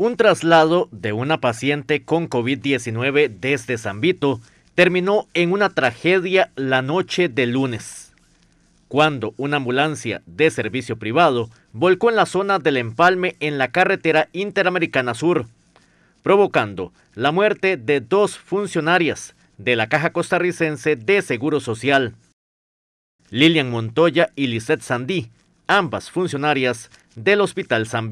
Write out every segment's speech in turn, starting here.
Un traslado de una paciente con COVID-19 desde San terminó en una tragedia la noche de lunes, cuando una ambulancia de servicio privado volcó en la zona del empalme en la carretera Interamericana Sur, provocando la muerte de dos funcionarias de la Caja Costarricense de Seguro Social. Lilian Montoya y Lisette Sandí, ambas funcionarias del Hospital San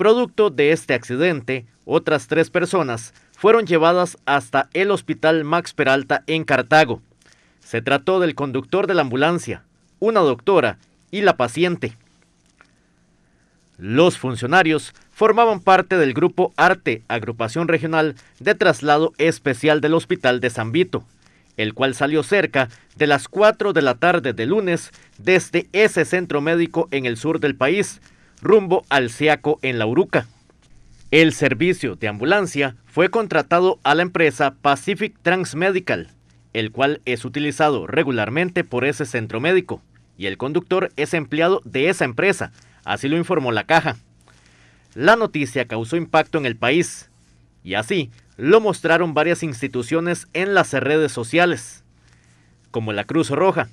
Producto de este accidente, otras tres personas fueron llevadas hasta el Hospital Max Peralta en Cartago. Se trató del conductor de la ambulancia, una doctora y la paciente. Los funcionarios formaban parte del grupo ARTE, agrupación regional de traslado especial del Hospital de San Vito, el cual salió cerca de las 4 de la tarde de lunes desde ese centro médico en el sur del país, rumbo al Seaco en La Uruca. El servicio de ambulancia fue contratado a la empresa Pacific Transmedical, el cual es utilizado regularmente por ese centro médico, y el conductor es empleado de esa empresa, así lo informó la caja. La noticia causó impacto en el país, y así lo mostraron varias instituciones en las redes sociales, como la Cruz Roja,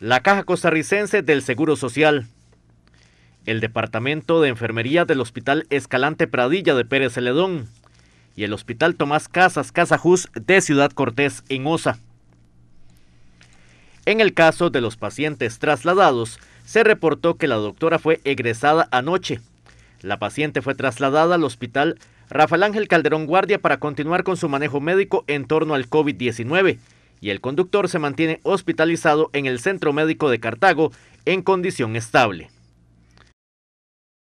la Caja Costarricense del Seguro Social, el Departamento de Enfermería del Hospital Escalante Pradilla de Pérez Celedón y el Hospital Tomás Casas Casajus de Ciudad Cortés en Osa. En el caso de los pacientes trasladados, se reportó que la doctora fue egresada anoche. La paciente fue trasladada al hospital Rafael Ángel Calderón Guardia para continuar con su manejo médico en torno al COVID-19 y el conductor se mantiene hospitalizado en el centro médico de Cartago en condición estable.